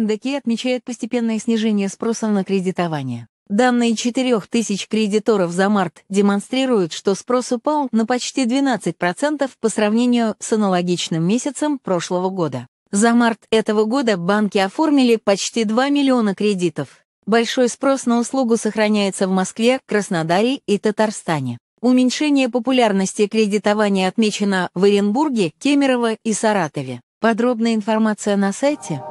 НДК отмечает постепенное снижение спроса на кредитование. Данные 4000 кредиторов за март демонстрируют, что спрос упал на почти 12% по сравнению с аналогичным месяцем прошлого года. За март этого года банки оформили почти 2 миллиона кредитов. Большой спрос на услугу сохраняется в Москве, Краснодаре и Татарстане. Уменьшение популярности кредитования отмечено в Оренбурге, Кемерово и Саратове. Подробная информация на сайте